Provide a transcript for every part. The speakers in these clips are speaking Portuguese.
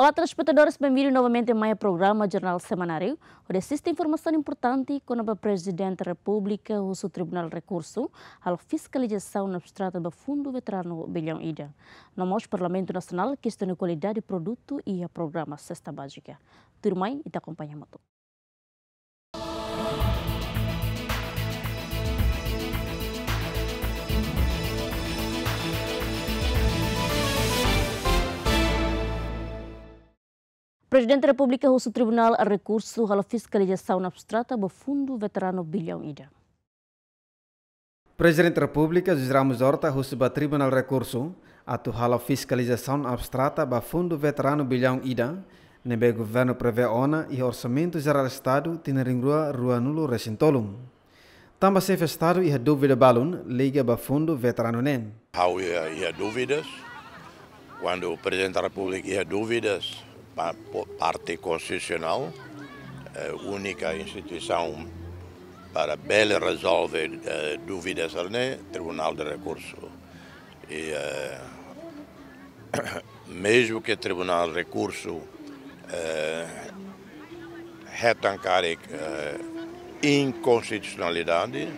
Olá, telespectadores, bem-vindos novamente a mais um programa Jornal Semanário, onde assiste informação importante com o Presidente da República o o Tribunal de Recurso a fiscalização na abstrata do Fundo Veterano Bilhão Ida. No nosso Parlamento Nacional, que está na qualidade de produto e a programa Cesta Básica. bem? e acompanhamos. Presidente da República o tribunal a recurso à fiscalização abstrata do Fundo Veterano Bilhão Ida. Presidente da República José Ramos Horta tribunal recurso atu hala fiscalização abstrata do Fundo Veterano Bilhão Ida nebe governo prevê ona e orçamento geral do estado tineringua rua nulo recintolum. Tamba se estado e a dúvida balun liga do Fundo Veterano NEM. Há dúvidas, quando o Presidente da República ia dúvidas, parte constitucional, a eh, única instituição para Belo resolver uh, dúvidas né? Tribunal de Recurso. E, uh, mesmo que o Tribunal de Recurso uh, retancare uh, inconstitucionalidade,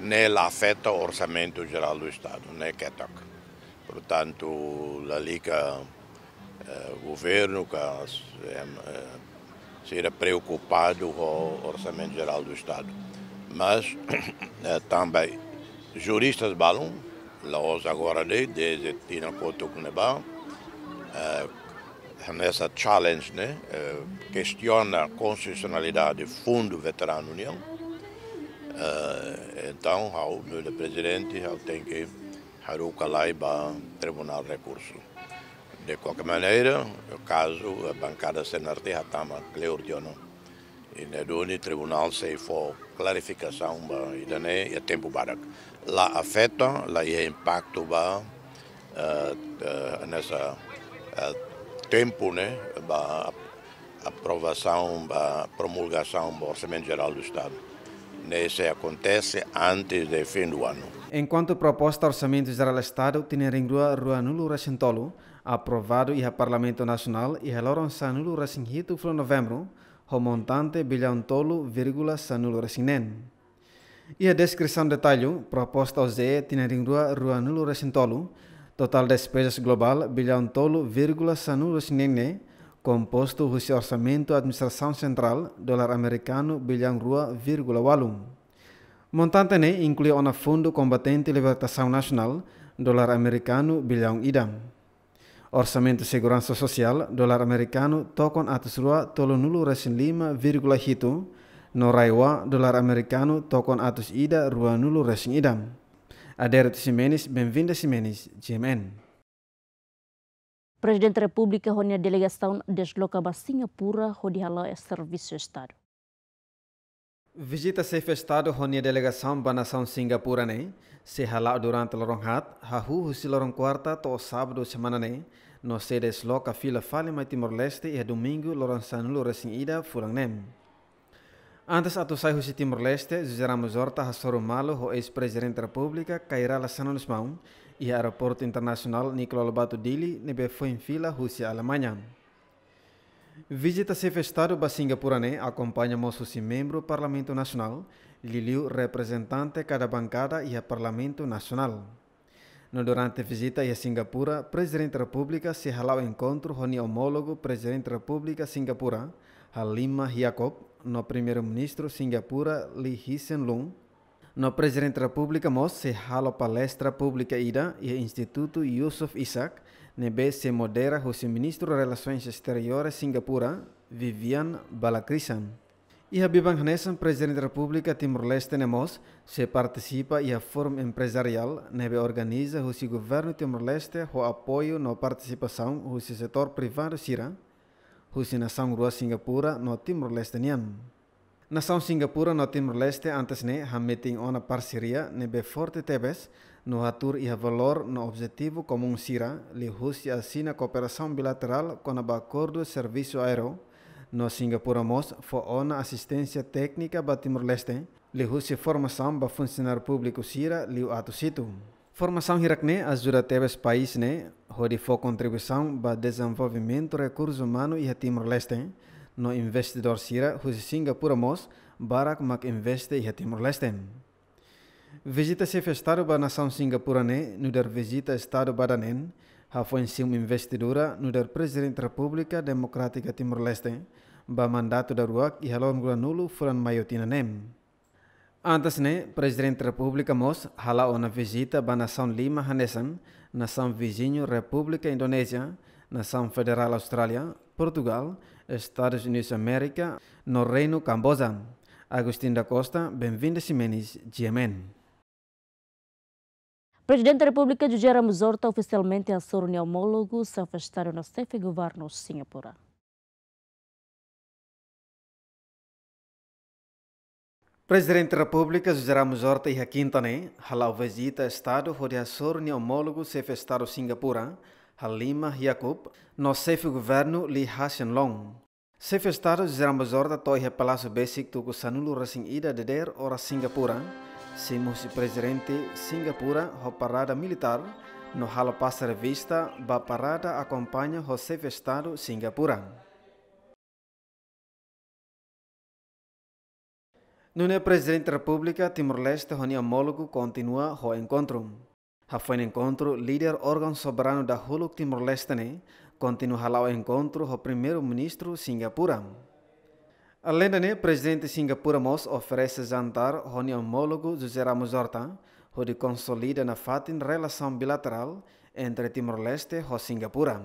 nela né afeta o orçamento geral do Estado, nem né, que toca. Portanto, a Liga eh, o governo, eh, eh, será preocupado com o Orçamento Geral do Estado. Mas também juristas balão, nós agora desde Tina Kotokuneba, nessa challenge, né, questiona a constitucionalidade do Fundo Veterano União. Então, o presidente tem que ir lá e tribunal recurso. De qualquer maneira, o caso, a bancada senarte já estava tá claudiando. E na é dona tribunal se for clarificação e daí é tempo barato. lá afeta, lá é impacto ba uh, eh, eh, nessa uh, tempo, né, ba aprovação, ba promulgação do orçamento geral do Estado. Isso acontece antes do fim do ano. Enquanto a proposta orçamento geral do Estado tinha em rua nulo Racentolo, aprovado e Parlamento Nacional e relaram sanulo resinhito flo novembro, montante bilhão tolo, vírgula sanulo resinen. E a descrição detalhe, proposta ao ZE tinering rua rua nulo resintolo, total despesas global bilhão tolo, vírgula sanulo resinene, composto o orçamento administração central, dólar americano bilhão rua, vírgula walum. Montante ne inclui ona fundo combatente libertação nacional, dólar americano bilhão idam. Orsamento de Segurança Social, dolar americano, tokon atas rua tolo nulu resin lima virgula hitu, noraiwa dolar americano, tokon atas ida rua nulu resin idam. Aderet Simenis, Benvinda Simenis, GMN. Presiden Republik Honia delegasi tahun desloka para Singapura, hodihala ela é Estado. Visita se de Estado Ronia Delegação para Nação Singapura né? se hala durante o ronhat, hahu husi lorong quarta to sábado semana né? No se desloca fila fale mai Timor-Leste e domingo lorong sanulu resing ida furang nem. Antes atu sai husi Timor-Leste, zeramos horta hasoru malo ho ex-presidente da República Kairala Sanonus Maun e aeroporto internacional Nicolau Lobato Dili nebe foi em fila husi Alemanha. Visita-se festado ba Singapurane acompanha moço-se membro Parlamento Nacional, liliu representante cada bancada e a Parlamento Nacional. No durante a visita a Singapura, Presidente da República se halau encontro com o homólogo Presidente da República Singapura, Halima Yacob, no Primeiro-Ministro Singapura Lee Hsien Loong, no Presidente da República Mos se halau palestra pública ida e Instituto Yusuf Isaac, Nebe se modera o ministro de Relações Exteriores de Singapura, Vivian Balakrishnan. E a Bibanganesan, presidente da República Timor-Leste Nemos, se participa e a forma empresarial, nebe organiza o seu governo Timor-Leste o apoio na participação do setor privado Sira, o nação rua Singapura no Timor-Leste Nian. Nação Singapura no Timor-Leste antes ne meeting ona parceria nebe forte tebes no hatur iha valor no objetivo comum sira li Rússia assina cooperação bilateral com a acordo serviço aéreo no Singapura mos fo ona assistência técnica ba Timor-Leste li husi formação ba funcionário público sira liu ato situ. Formação hirakne ajuda tebes país ne hodi fo contribuição ba desenvolvimento recurso humano iha Timor-Leste no investidor sira husi Singapura mos barak mak investe iha Timor Leste. Visita chef estado ba nação singapurane no dar visita estado badanen ha foi sim investidura no dar presidente República Democrática Timor Leste ba mandato da ruak iha lon granulu furan mayotina nem. Antes, né, presidente da República Mos hala uma visita para nação Lima Hanesan, nação vizinho República Indonésia, nação federal Austrália, Portugal, Estados Unidos da América, no Reino Camboja. Agostinho da Costa, bem-vindo Ximenes, Yemen. Presidente da República José Ramos Horta oficialmente a seu homólogo se afastaram no chefe governo Singapura. Presidente da República José Ramos Horta e Hakintane, halau visita Estado, onde a seu homólogo se Estado Singapura, Halima Yakub, no sefe governo li Hassan Long. Sefe estado de Zerambazor da toiha palácio basic do sanulu rasing ida der ora Singapura, simus presidente Singapura ho parada militar, no halo passa revista ba parada acompanha ho sefe estado Singapura. Nune presidente da República Timor-Leste, Rony Amólogo continua o encontro um Encontro, líder órgão soberano da Huluk Timor-Leste, continua o encontro com o primeiro-ministro Singapura. Além disso, o presidente Singapura Mos oferece jantar com o homólogo José Ramos Horta, que consolida na fatin relação bilateral entre Timor-Leste e Singapura.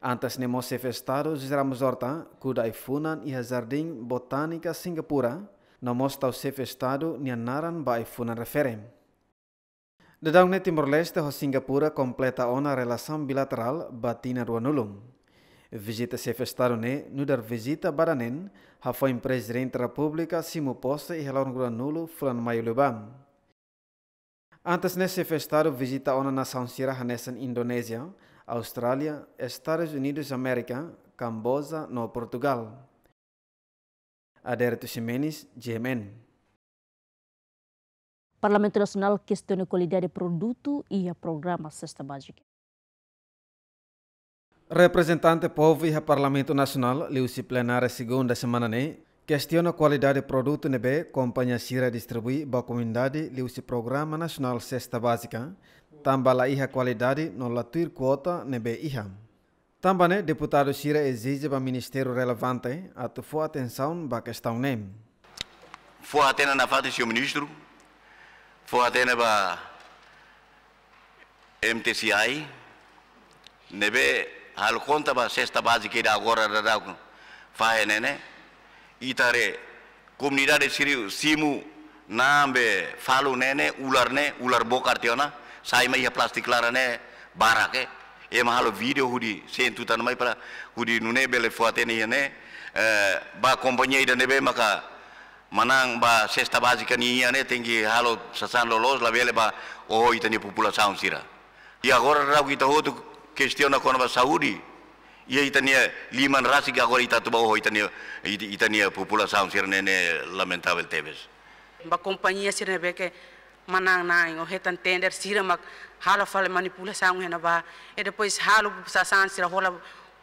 Antes de Mos festado José Ramos Horta, cuida Ifunan e Jardim Botânica Singapura, não mostra o seu estado a naran ba Ifunan referem. Dedangnya Timor-Leste ho Singapura completa ona relação bilateral batina ruanulum. Visita festaro ne nudar visita baranen ha foi presidente simo posta e relaun nulu fulan maio lebam. Antes se festaro visita ona nação sirah nessa Indonesia, Australia, Estados Unidos América, Camboja no Portugal. Aderto Ximenes, GMN. Parlamento Nacional questiona a qualidade de produto e a programa Cesta Básica. Representante povo e Parlamento Nacional, Liuci Plenária segunda semana né, questiona a qualidade de produto nebe, né, companhia distribuir distribui a comunidade Liuci Programa Nacional Cesta Básica, tambala iha qualidade no latir quota nebe né, iha. Tambane, né, deputado Sira exige para ministério relevante a atenção para a questão nem. Foi atena na fato, senhor ministro, Fuate neba MTCI, nebe hal konta ba sexta base da irá da dará fa nene, itare de siriu simu nambe falu nene ular ne ular bokar tiona sai mai plastik lara ne barak e mahalo video hudi sentutan mai para hudi nune bele fuate ne ne eh, ba kompanyi dan nebe maka manang ba sesta bazi kan iya ne tinggi halo sasan lolos la vele ba ni pupula saun sira ia agora rau kita hotu kestiona kona ba saudi e ita ni liman rasi agora ita tuba ita ni itania saun sira ne lamentabel tebes ba companhia sira beke manang naing o hetan tender sira mak halo fale saun hena ba e depois halo sasan sira hola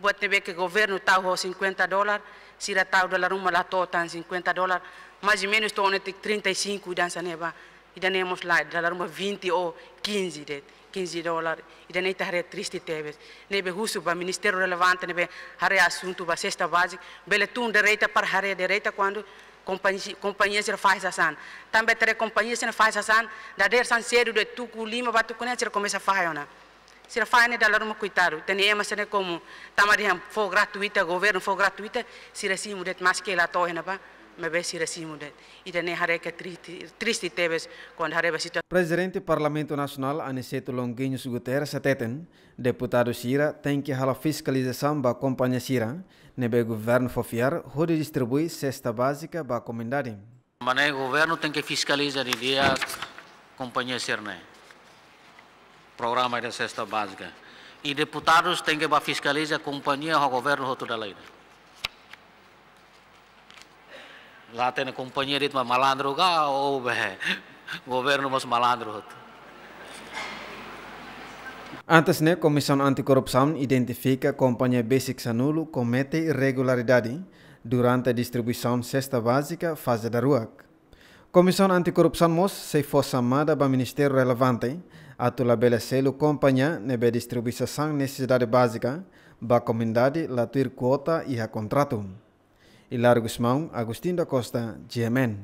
buat nebe que governo tau 50 dolar, sira tau dolar rumah la totan 50 dolar. mais ou menos estou entre 35 dança neba e daí mos lá dólar uma 20 ou 15 det 15 dólares e daí tá re triste tebes nebe husu para ministério relevante nebe haré assunto para sexta base bele tun direita para haré direita quando companhia companhia se faz asan também tre companhia se faz asan da der san sério de tucu lima ba tucu né se começa a fazer se faz né dólar uma coitado tem ema se né como tamariam for gratuita governo for gratuita se recimo det mais que lá torre né ba Presidente do Parlamento Nacional, Aniceto Longuinhos Guterres Seteten, deputado Sira, tem que hala fiscalização a companhia Sira, nebe governo fofiar, onde distribui cesta básica a comunidade. O governo tem que fiscalizar e dia companhia Sira, né? Programa de cesta básica. E deputados tem que fiscalizar a companhia, o governo, outro da lei. Né? lá tem companheirismo malandro ah, ou o governo mas malandro Antes, né, Comissão Anticorrupção identifica a companhia Basic Sanulo comete irregularidade durante a distribuição cesta básica fase da RUAC. Comissão Anticorrupção MOS se fosse chamada para o Ministério relevante a estabelecer a companhia na distribuição necessidade básica da comunidade latir quota e a contrato. Hilário Guzmão, Agostinho da Costa, GMN.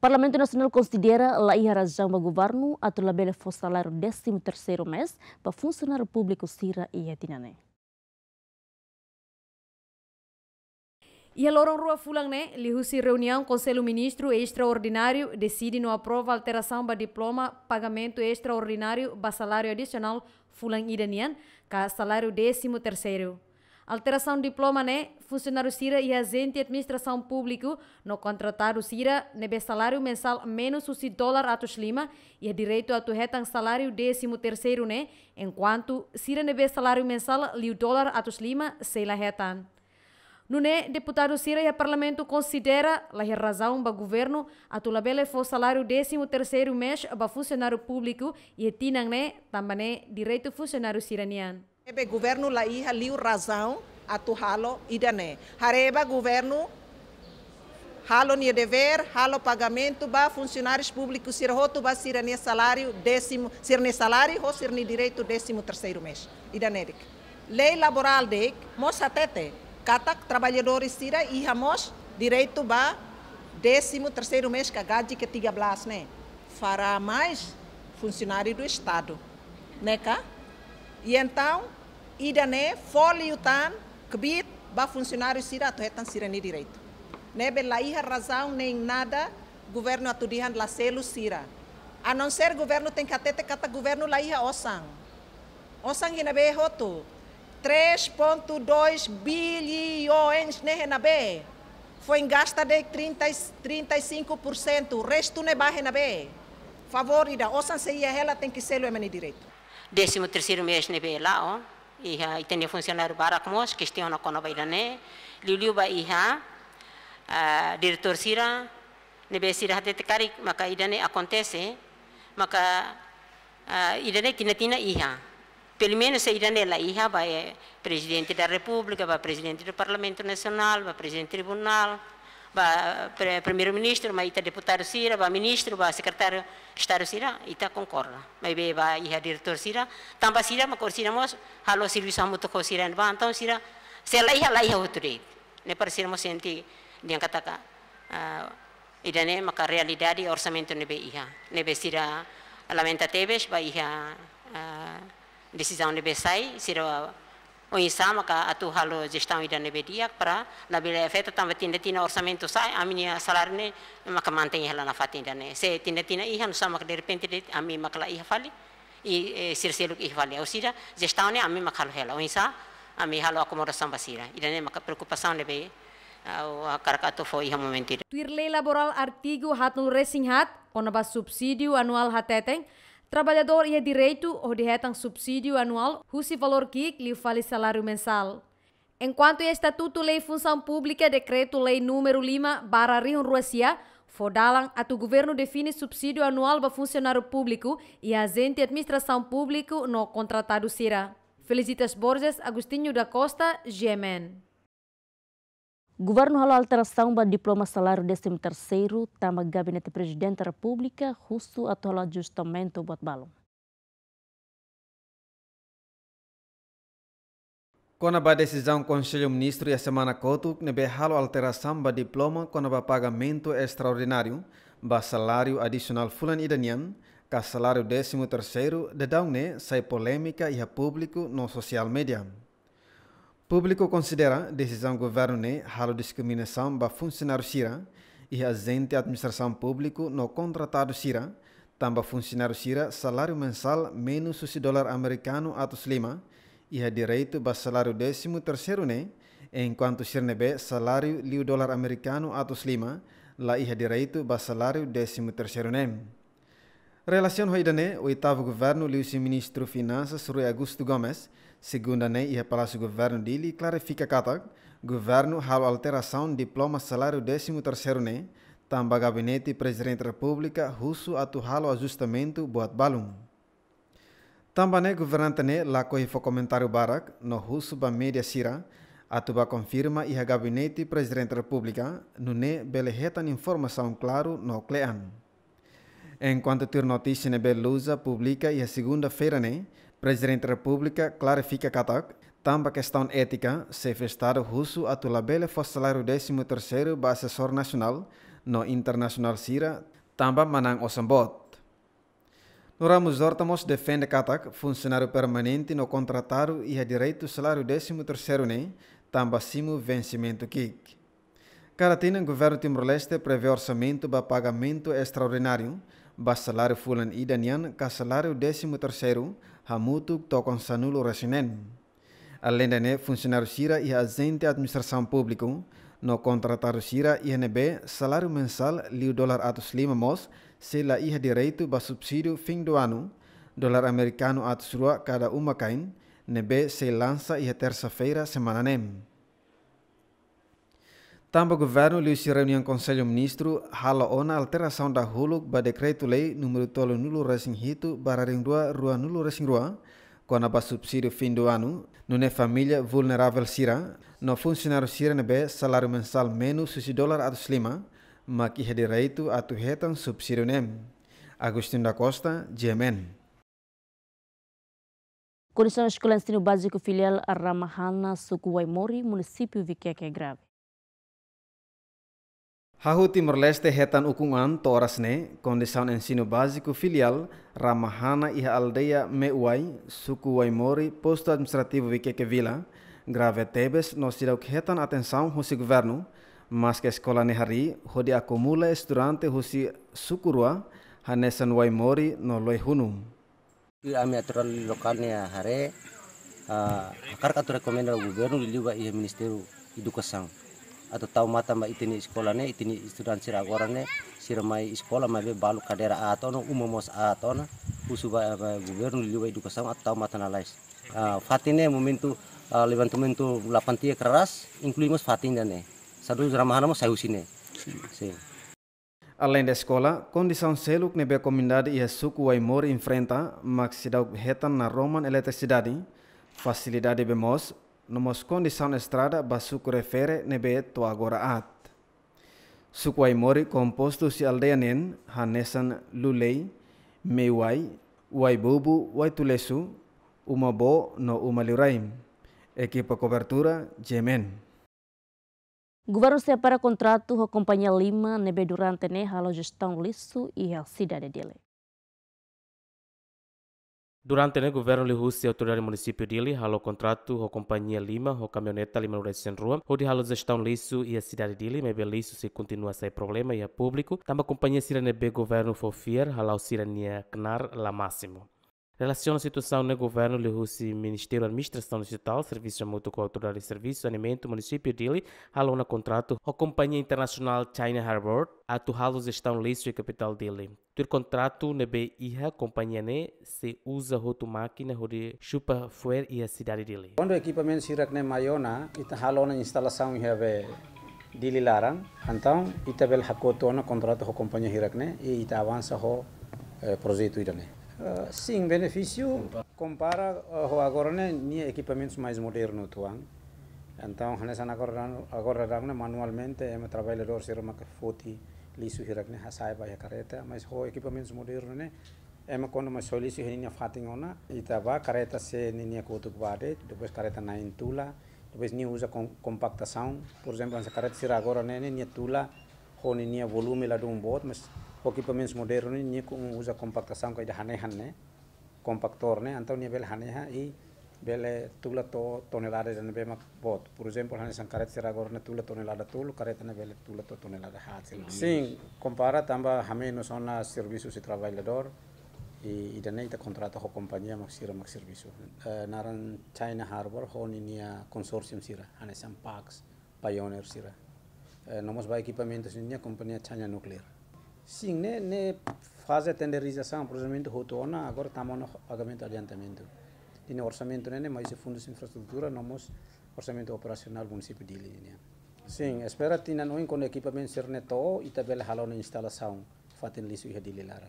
Parlamento Nacional considera a irrajão do governo a tulabela for salário 13º mês para funcionário público Sira e Etinané. E a Loron Rua Fulang, né? Lihusi reunião Conselho Ministro Extraordinário decide não aprova alteração para diploma, pagamento extraordinário para salário adicional Fulang Idanian, que salário 13 terceiro. Alteração de diploma, né? Funcionário Cira e agente de administração público no o Cira nebe salário mensal menos o 100 dólar atos lima e é direito a retan salário décimo terceiro, né? Enquanto Cira nebe salário mensal liu dólar atos lima sei lá retan. Nune, né, deputado Cira e o parlamento considera la razão ba governo a tulabele fo salário décimo terceiro mês ba funcionário público e tinang né, tambane né, direito funcionário ciraniano. Ebe governo la iha liu razão a atuhalo idane. Hareba governo halo nie dever, halo pagamento ba funcionários públicos sir hoto ba sir ne salário décimo, sir ne salário ho sir ne direito décimo terceiro mês. Idanedik. Lei laboral dek mos hatete kata trabalhadores sira iha mos direito ba décimo terceiro mês ka gaji que 13 né. Fará mais funcionário do Estado. Né, cá? E então, Ida né, idane foliutan kebit ba funcionário sira tu hetan sirani direito. Né bela iha razão nem nada governo atudihan la selu sira. A não ser governo tem catete cata governo la iha osang. Osang hina be hoto. 3.2 bilhões né hina be. Foi gasta de 30 35%, resto ne barre na be. Favor ida osang se ia ela tem que selo emani direito. 13 terceiro mês ne be lá, ó. iha itene funcionário barakmos que estão na kona baidane liu ba iha uh, diretor sira nebe sira hatete karik maka idane acontece maka uh, idane kinatina iha pelo menos a idane la iha ba e presidente da república ba presidente do parlamento nacional ba presidente do tribunal ba primeiro-ministro, ma ita deputado sira, ba ministro, ba secretário estado sira, está concorda. Mas Ma vai ir a diretor sira, tamba sira, ma kor sira mos, halo serviço hamu toko sira, Então ba se sira, se lá iha outro iha uturi. para parecer mos senti, a diang kataka, uh, idane maka realidade orçamento não nebe iha, nebe sira lamenta teves, vai iha uh, ah, decisão nebe sai, sira ogni sama ka atu halo gestão ida nebe bediak para na bila efeito tamba tinda tina orçamento sai aminia salar ne maka mantém ela na fatinda ne se tinda tina ihan sama ka de repente de ami makla iha fali i e, sirseluk iha fali ausira gestão ne ami makalo hela oi sa ami halo acomodação basira ida ne maka preocupação nebe au karakato fo iha momento Twirle laboral artigo hat resinghat ba subsidiu anual hateteng Trabalhador é direito ao direto subsídio anual, cujo valor que lhe vale salário mensal. Enquanto o Estatuto Lei Função Pública Decreto Lei número 5, barra Rio Ruacia, Fodalan, a tu governo define subsídio anual para funcionário público e agente administração público no contratado Cira. Felicitas Borges, Agostinho da Costa, GMN governo halou alteração para diploma salário 13º, tama gabinete presidente da República, russo atual ajustamento o balão. Quando a decisão do Conselho Ministro e a semana coto, nebe halo alteração ba diploma quando o pagamento extraordinário, ba salário adicional fulan idanian, ka salário 13º, de daune sai polêmica e a público no social media. Público considera decisão do governo né, halo discriminação para funcionário Sira e agente administração pública no contratado Sira, também funcionário Sira salário mensal menos 6 dólar americano atos lima e a é direito para salário décimo terceiro né, enquanto Sirnebe salário 5 dólar americano atos lima lá e a é direito para salário décimo terceiro né. Relação o oitavo governo, liu-se ministro Finanças Rui Augusto Gomes, segundo a NEM e Palácio Governo dele, clarifica que governo há alteração diploma salário 13º NEM, tamba gabinete presidente da república russo atuhalo ajustamento boat balum. Tamba né governante né lá corrifo comentário barak no russo ba média sira, atuba confirma e a gabinete presidente da república no né belejeta informação claro no clean. Enquanto a notícia né Belusa publica e a segunda-feira né, Presidente da República clarifica Katak, também questão ética, se o Estado russo atulabele foi salário 13º para assessor nacional, no internacional Sira, também manang osambot. No Ramos Dortamos defende Katak, funcionário permanente no contratado e a direito salário 13º ne, também simo vencimento kik. Caratina, governo Timor-Leste prevê orçamento para pagamento extraordinário, para salário fulan e danian, que salário 13º, Hamutuk tocam Sanulo resinen. Além da ne, funcionário Sira e agente administração publiku no contratar Sira nebe salaru mensal liu dolar atus lima mos se la ia direitu ba subsídio fing do dolar amerikanu atus rua kada umakain nebe se lansa ia terça-feira semana nem. Tamba governo lhe reunião Conselho Ministro hala ona alteração da huluk ba decreto-lei número tolo nulo racing hito bararing dua 2 rua nulo racing rua kona ba subsídio fim do ano nune família vulnerável sira no funcionário sira nebe salário mensal menos susi dólar atus lima maki he direito atu hetan subsídio nem Agostinho da Costa, GMN. Condição escolar ensino básico filial Ramahana, Sucuaimori, município Viqueque Grave. Hahu Timor-Leste hetan ukungan to orasne kondisaun ensino baziku filial Ramahana iha aldeia Meuai, suku Waimori, posto administrativo Viqueque Vila, grave tebes no sirau hetan atensau husi governo, mas que ne hari hodi akumula estudante husi sukurua hanesan Waimori no loi hunum. Iya, ami aturan lokalnya hare, ah, akar katu rekomenda governo liwa iha ministeru educação atau tahu mata ma itini sekolah itu itini student sira nih sira mai sekolah mbak balu kadera atau umumos atona usuba gubernur itu kesam atau mata nalais ah, fatine momentu ah, lebantu momentu delapan tiga keras inkluimus fatin satu sadu ramahana mo sayusine si Além da escola, condição seluk nebe comunidade e suku wai mor enfrenta, mas se dá retan na Roman eletricidade, facilidade bemos, nomoscondi sa estrada basuco refere nebe to at. Sukwai mori composto si aldeanen hanesan lulei, mewai, wai bubu, wai tulesu, umabo no umaliraim. Ekipa cobertura, Jemen. Governo separa kontratu com a Lima nebe durante ne halo gestão lisu e a cidade dele. Durante o né, governo de Rússia, a autoridade do município dele halou contrato com a companhia Lima, com a caminhoneta Lima Racing Rua, onde halou gestão liso e a cidade de dele, mas liso se continua a ser problema e a é público. Também a companhia Sirene B Governo Fofier halou Sirene Knar lá máximo. Relaciona a situação no né? governo Lihusi, Ministério da Administração Digital, Serviços Mútuo com a Autoridade de Serviços, Alimento, Município de Dili, um contrato com a Companhia Internacional China Harbour, atualos estão listos e capital Dili. o contrato na né, a companhia ne, né? se usa roto máquina, de chupa fuer e a cidade de Dili. Quando o equipamento se iracne maiona, ita tá halona instalação e eh, dili larang, então ita tá bel hakotona contrato com a companhia hirakne e ita tá avança o eh, projeto irane. Ah, sim, benefício compara uh, agora né, equipamentos mais modernos tuang. Então, nessa agora agora né, manualmente é um trabalhador ser uma foti liso hirak né hasai a careta, mas o equipamentos modernos né é uma quando uma soliço hirinha fatingona e tava tá careta se ninia kutuk bade, depois careta na intula, depois nem usa com, compactação, por exemplo, essa careta ser agora né nem tula, com ninia volume lá do um bot, mas ko pemins modern ni ku uza kompak kasam ko ida hane hane compactor ne antau ni bel hane ha i bele tula to tonelada dan be mak bot por ejemplo hane sankaret sera gor ne tula tonelada tulu karet ne bele tula to tonelada ha sin compara tamba hame no son la servicios i trabajador y ida ne ita contrato ho compañía mak sira mak servicio eh, naran china harbor ho ni nia consortium sira hane sam pax pioneer sira eh, nomos ba equipamientos ni compañía china nuclear Sim, né, né fase de tenderização, provavelmente rotona, agora estamos no pagamento adiantamento. Tem orçamento, né, né mas fundos de infraestrutura, nós orçamento operacional do município de Ilha. Né? Sim, espera que não um equipamento ser neto e também halão instalação, fatem isso e redilelara.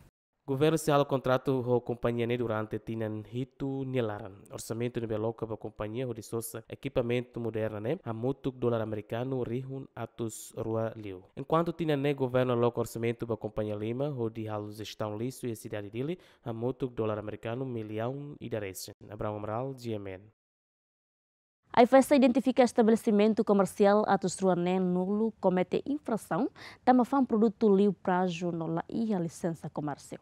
Governo sehal contrato com a companhia ne durante tinan rito nilaran. Orçamento nível local para companhia o dissosa equipamento moderno né? A mutuk dólar americano rihun atus rua liu. Enquanto tinha né governo local orçamento para companhia Lima o di estão gestão listo e a cidade dele a mutuk dólar americano milhão e darechen. Abraão Amaral, GMN. A IFESA identifica estabelecimento comercial a Tustruané nulo comete infração, também faz um produto liu para jornal e a licença comercial.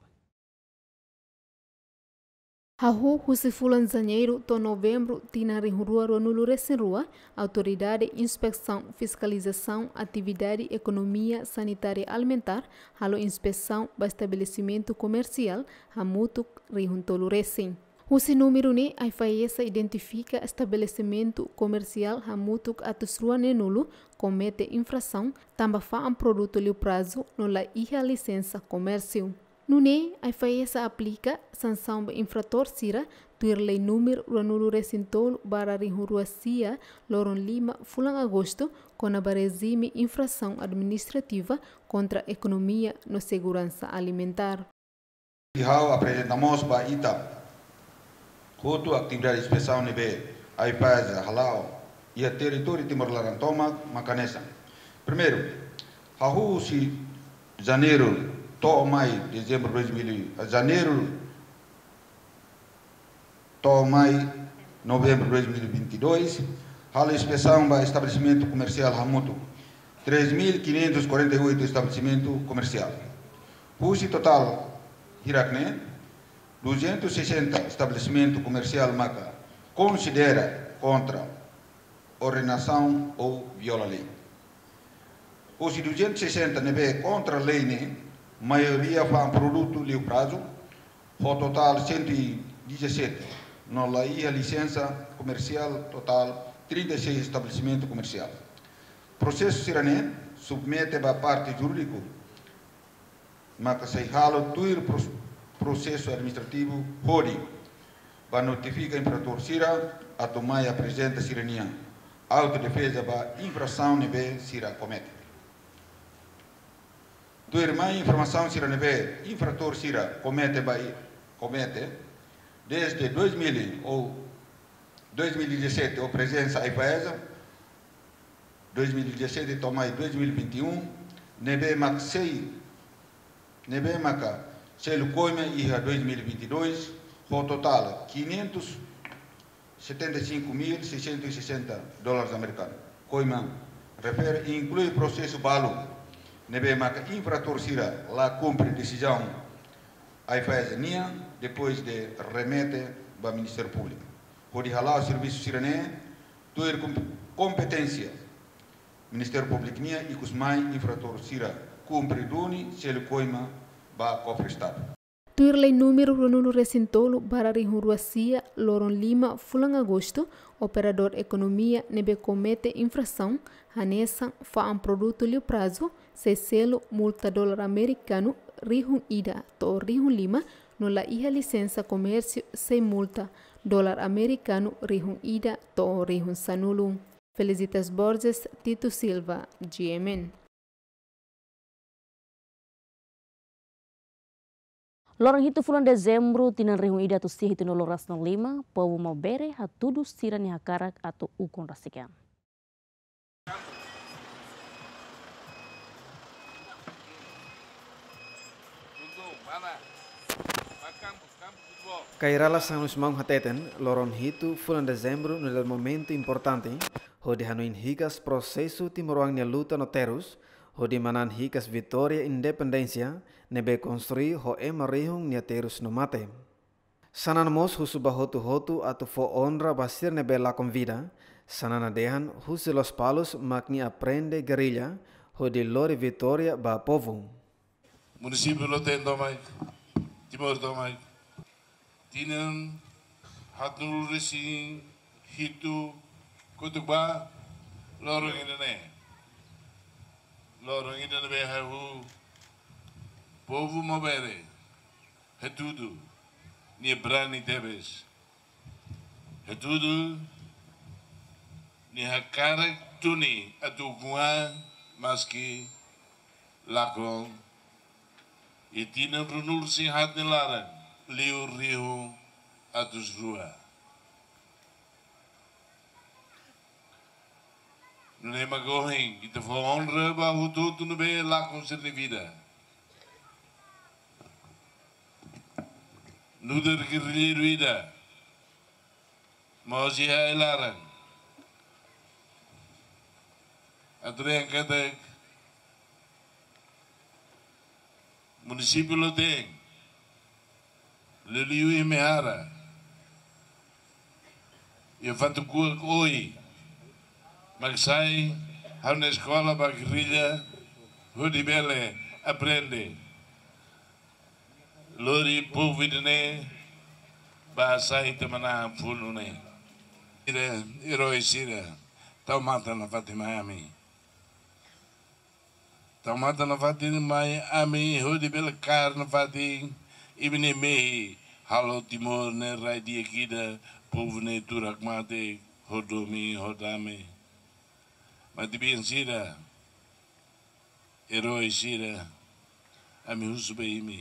Rahu Husifula Zanheiro, to novembro, Tinari Rua Ronulure Rua, Autoridade, Inspeção, Fiscalização, Atividade, Economia, Sanitária Alimentar, Halo Inspeção, para Estabelecimento Comercial, Hamutu, Rihuntolure Sim. Husi número ni a faesa identifica estabelecimento comercial hamutuk atus ruane nulo comete infração, tamba fa um produto liu prazo, nola iha licença comércio. Nune, ai faesa aplica sanção infrator sira tuirlei número ranulu recintol barra rinruacia loron lima fulan agosto com a baresime infração administrativa contra a economia no segurança alimentar. Hau apresentamos ba ita Kutu atividade especial nebe ai paz halau e a território Timor Larantoma Macanesa. Primeiro, Rahu si janeiro tomai, mai dezembro 2000 eh, janeiro tomai, novembro de 2022 hala inspeção para estabelecimento comercial Ramuto 3.548 estabelecimento comercial Pusi total Hirakne 260 estabelecimento comercial Maca considera contra ordenação ou viola lei. Pusi 260 neve contra lei né? maioria foi um produto de prazo, o total 117. Não lá licença comercial, total 36 estabelecimento comercial. Processo sirané submete para a parte jurídica, mas se todo o processo administrativo hori, para notifica imperador sira, a tomar a presente sirania. Autodefesa para infração nível sira comete do mais informação se neve infrator se comete comete desde 2000 ou 2017 ou presença aí IPESA 2017 e 2021 neve mac sei neve maca selo coime ira 2022 com total 575.660 dólares americanos coima refere inclui processo balo nebe a infrator sira lá cumpre decisão aí faz nia depois de remete para o Ministério Público. Pode ralar o serviço sirene, ter competência. Ministério Público nia e cusmai infrator sira cumpre duni se ele coima para cofre Estado. lei número Ronunu Recintolo Barari Ruacia, Loron Lima, Fulan Agosto, operador economia nebe comete infração, Hanessa, fa um produto lhe prazo, multa dólar Americano, Rijun Ida, to Rijun Lima, no la hija licencia comercio se multa, dólar americano, Rijun Ida, to Rijun Sanulum. Felicitas Borges, Tito Silva, GMN. Lorong hitu fulan Dezembro tinan rihun ida tu sih no loras no lima, pawu mau bere hatudu siran hakarak atau ukun rasikan. Cairala sang Usmang Hateten, loron hitu fulan Dezembro no momento importante, hodi hanuin hikas processo timoruangnya luta noterus, hodi manan hikas vitória independencia, nebe construir ho emarihung nia terus no mate. Sanan mos husuba hotu hotu atu fo honra basir nebe la convida, sanana dehan husi los palos magni aprende guerrilla, hodi lore vitória ba povu Munisi Loten Domai, timur Domai. Tinen Hatnul Resi Hitu Kutuba Lorong Indone. Lorong Indone Behahu Povo Mobere Hetudu berani Tebes Hedudu, ni hakarek tuni atu kuan maski lakong Itina brunul sin hat nelaran liu riu atus rua. Nunema gohen, kita foi honra bahu tutu be lá com ser vida. Nuder guerrilheiro ida. Mosi hai é laran. Adrian kadak município Ludem, Liliu Imeara, Evantucua Oi, Maxai, Rauna Escola, Bagrilha, bele Aprende, Lori Puvidne, Basai Tamana Fulune, Ira, Iroi Sira, Taumata na Fatimami. Tamadalavatin mai ami hudibel karnavatin ibne mehi halo timor ne raidi akida povne turakmate hodomi hodame. Matibien sira, herói sira, ami husubeimi.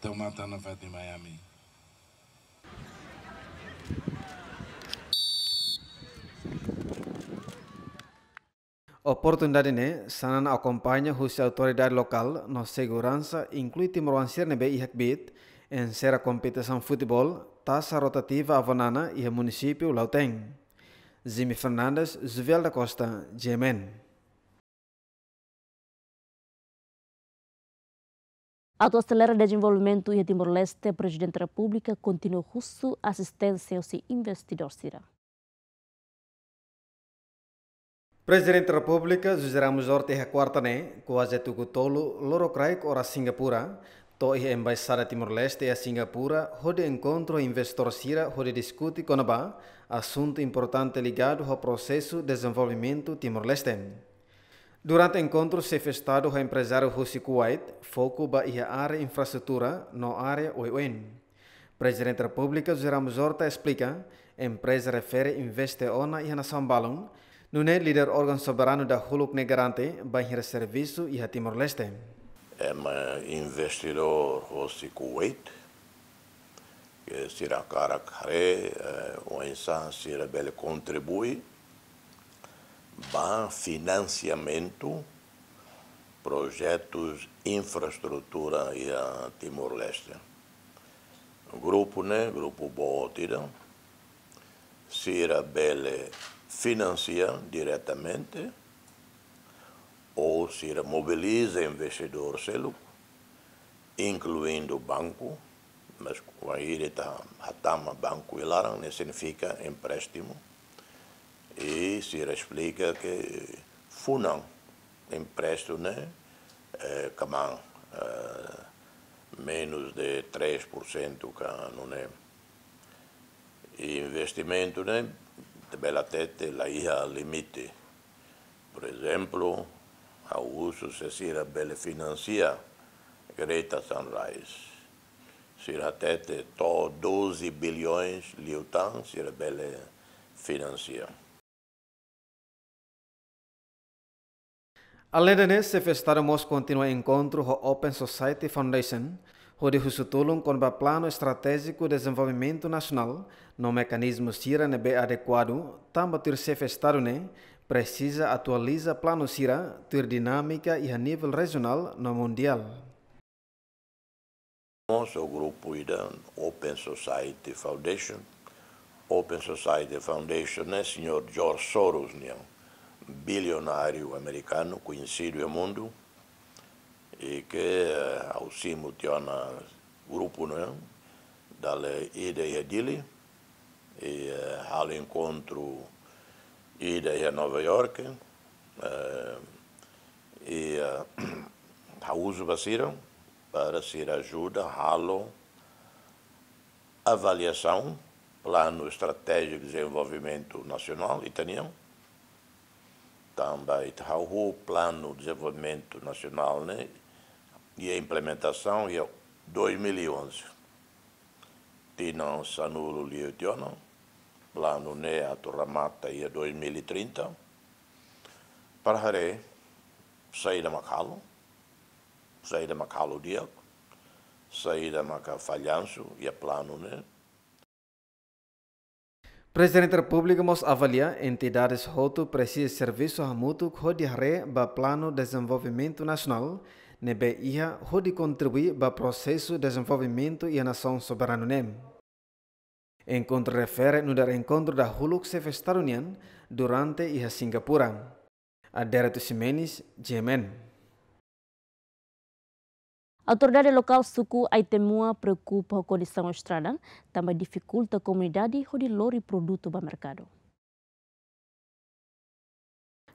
Tamatana vatin mai ami. Oportunidade sanan acompanha russa autoridade local na segurança, inclui Timor-Leste nebe e Hekbit, em ser a competição futebol, taça rotativa Avanana e município Lauteng. Jimmy Fernandes, Zuvel da Costa, Jemen. Autoacelera desenvolvimento e Timor-Leste, Presidente da República, continua russo assistência aos investidores. Presiden Republika Zuziramos Ortega né? Quartane, Kuazetuku Tolo, Loro Craig ora Singapura, to i Embaixada Timor-Leste a Singapura, rode encontro investor Sira onde discute Conabá, assunto importante ligado ao processo de desenvolvimento Timor-Leste. Durante o encontro, chefe Estado o empresário Hussi Kuwait, foco ba a área infraestrutura, no área OIN. Presidente da República, Ramos Ortega explica, empresa refere investe ona ia nação balão, Nune líder órgão soberano da Huluk Negarante, banheiro serviço e a Timor-Leste. É um investidor Rossi Kuwait, que será cara care, eh, o insan será bel contribui para financiamento projetos infraestrutura e a Timor-Leste. grupo, né, grupo Bótida, Cira Bele financia diretamente ou se mobiliza investidor selo, incluindo banco, mas aí está Hatama Banco Ilaran, né? significa empréstimo, e se explica que funam empréstimo, né? É, Kaman, é, menos de 3% que não é. E investimento, né? Belatete, la hija al limite. Por ejemplo, Augusto bele Belefinancia, Greta Sunrise. Tete, to 12 bilhões, Liutan, Cirabele Financia. Além disso, se festaram os continuam encontro com Open Society Foundation, Rode com o Plano Estratégico de Desenvolvimento Nacional, no mecanismo SIRA nebe adequado, também ter chefe Estado ne, né? precisa o Plano SIRA, ter dinâmica e a nível regional no mundial. Nosso grupo da Open Society Foundation, Open Society Foundation é senhor George Soros, né? bilionário americano conhecido no mundo, e que eh, ausim tiona grupo não é? dale ida e Dili e eh, ao encontro ida Nova York e a eh, uso vaciram para ser ajuda halo avaliação plano estratégico de desenvolvimento nacional italiano também o plano de desenvolvimento nacional né e a implementação é 2011. Tinan Sanulo o plano a Torramata e 2030. para Parhare, saída Macalo, saída Macalo dia saída Maca Falhanço e plano NEA. Presidente da República mos avalia entidades roto precisa serviço a mútuo para o plano de desenvolvimento nacional nebe ia pode contribuir para o desenvolvimento e a nação nem. Encontro refere nu dar encontro da Huluk Sefestarunian durante e a Singapura. A tu simenis, Jemen. Autoridade local suku Aitemua preocupa a condição estrada, também dificulta a comunidade onde lori e produto para o mercado.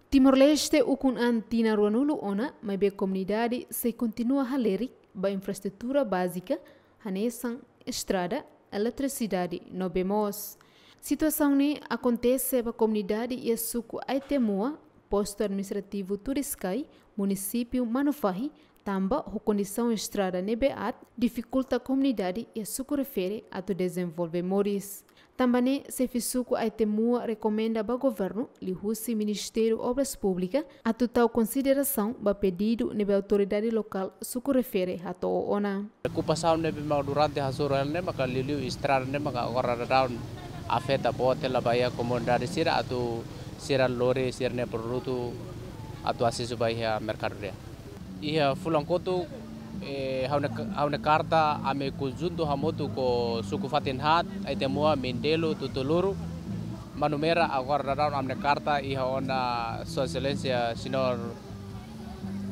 Timor-Leste o con Antina ona, mas comunidade se continua a ler ba infraestrutura básica, hanesan, estrada, eletricidade, no bemos. Situação ne acontece ba comunidade e suco Aitemua, posto administrativo Turiscai, município Manufahi, tamba a condição estrada nebeat dificulta a comunidade e suco refere a tu desenvolver moris. Tambane Sefisuco Aitemua recomenda ao governo lihusi Ministério Obras Públicas a total consideração para pedido nebe autoridade local suco refere a to ona. Ku pasau nebe mau durante hasuran ne maka liliu istrar ne maka agora down afeta bote la baia comandar sira atu sira lore sira ne produto atu asisu baia mercadoria dia. Ia fulang kotu E, hauna hauna karta ame kuzundu hamotu ko suku fatin hat, aite moa mendelo tutuluru manumera agora raun amne karta i haona so excelencia senhor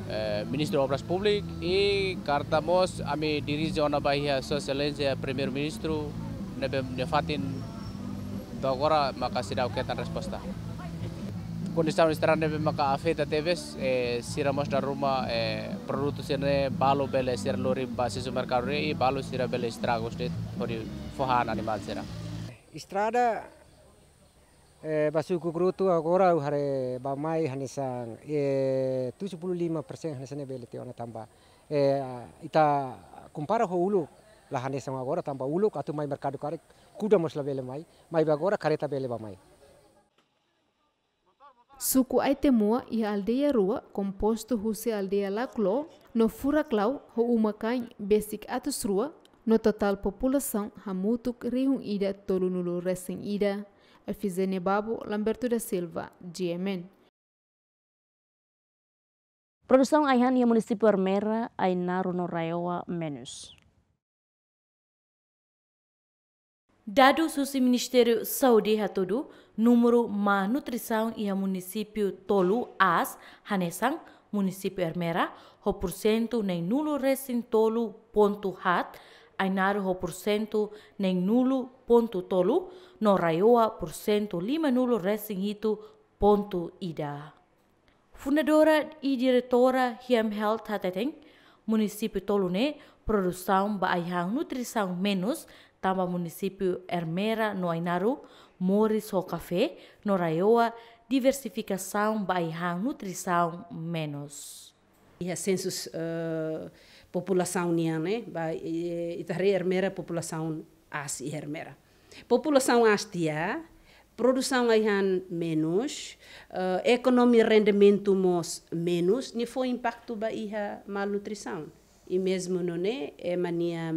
eh, ministro obras públicas i karta mos ame dirige ona bahia so excelencia premier ministro nebe fatin dogora agora makasih dau ketan resposta kondisi tahun istirahat ini memang afeta teves, eh, sira mos rumah eh, produk sini balu bele sira lori basi sumber karuri i eh, balu sira bele istirahat gusdit hori fohan animal sira istirada eh, basu kukuru agora hari bamai hanisang eh, 75 persen hanisane bele tiona tambah eh, ita kumpara ho ulu lah hanisang agora tambah ulu atau mai merkadu karek kuda mos la bele mai mai bagora kareta bele bamai Suku Aitemua e aldeia rua, composto Rússia aldeia Laclo, no Furaclau, ho umakai basic rua, no total população hamutuk rihun ida tolunulu recém ida. Efizene Babo, Lamberto da Silva, GMN. Produção e Município Armera, Ainaro no Raioa, menos. Dado Susi ministeri Saudi Hatudu, numuru ma nutrição ia a Tolu As, Hanesang, município Ermera, ho persentu neng nulu nulo Tolu pontu hat, ainaru ho persentu neng nulu pontu Tolu, no persentu lima nulu resing itu pontu ida. Fundadora i diretora Hiam Health Hateteng, Tolu Tolune, produção ba nutrição menus tama município Hermera, no Ainaru, mori só café, no Raioa, diversificação, bairrão, nutrição, menos. E a census uh, população nia né? Itare Hermera, população as e Hermera. População tia produção aihan menos, uh, economia rendimento menos, e foi impacto ba iha malnutrição e mesmo não né é mania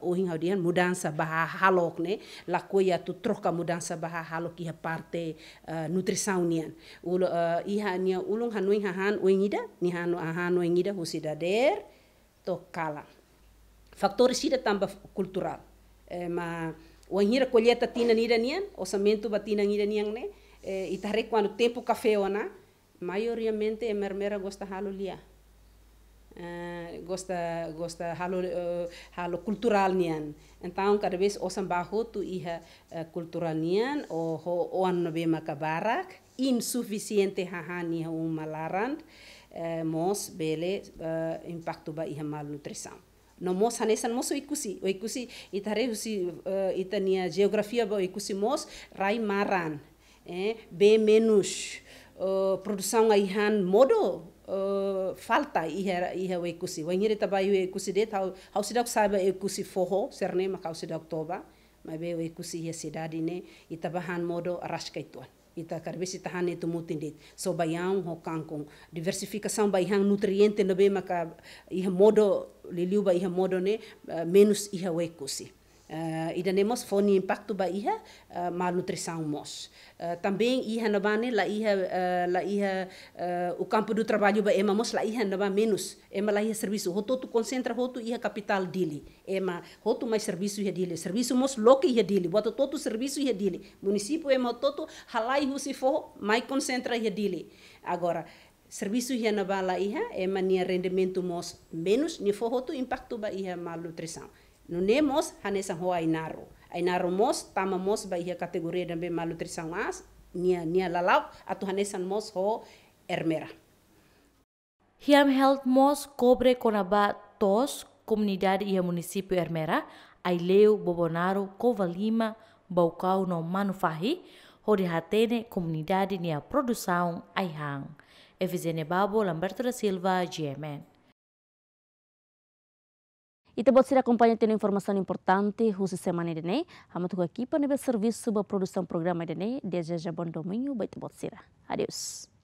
o uh, mudança barra halok né la coia tu troca mudança barra halok ia parte uh, nutrição nian ul uh, iha nia ulung hanui hahan oingida ni hanu ahanu oingida husida der to kala fator sida tambah cultural eh, ma oingira colheita tina nira nian orçamento batina nira nian né eh, itare quando tempo café ona maioriamente é mermera gosta lia Eh, gosta gosta halo eh, halo kultural nian então cada bes osan baho tu iha eh, kultural nian o ho an no makabarak kabarak insuficiente hahani ha um malaran mos bele impacto ba iha malnutrição no mos hanesan mos ikusi o ikusi itare usi itania geografia ba ikusi mos rai maran eh be menus produção ihan modo Eh, falta iha iha wai kusi wanyire tabai wai kusi tau hau sida sidak saiba e kusi foho serne ma kau sidak toba ma be we kusi iha sidadi ne itabahan modo arash kaituan ita karbesi tahan itu e mutindit so bayang ho kangkung diversificação bayang nutriente no be ka iha modo liliu ba iha modo ne eh, menus iha wai kusi Uh, ida nemos fone impacto ba iha uh, eh, malnutrição mos. Uh, também iha na bane la iha uh, la iha uh, o campo do trabalho ba ema mos la iha na ba menos ema la iha serviço hoto tu concentra hoto iha capital dili ema hoto mais serviço iha dili serviço mos loke iha dili boto todo serviço iha dili município ema todo halai husi fo mais concentra iha dili agora serviço Iha na bala iha ema nia rendimento mos menos ni fo hoto impacto ba iha malnutrição nunemos hanesan hoa inaro ainaro mos tama mos ba ia kategoria dambe malnutrição as nia nia lalau atu hanesan mos ho ermera Hiam Health Mos kobre konaba tos comunidade e município Ermera, Aileu, Bobonaro, kovalima Baucau no Manufahi, Horihatene, comunidade e a produção Aihang. Efizene Babo, Lamberto da Silva, GMN. Ito bot sila acompanha tendo informação importante, husi semana dene, hama tuku equipa nebe serviço ba produção programa dene, desde já bom domingo, baita bot sila. Adeus.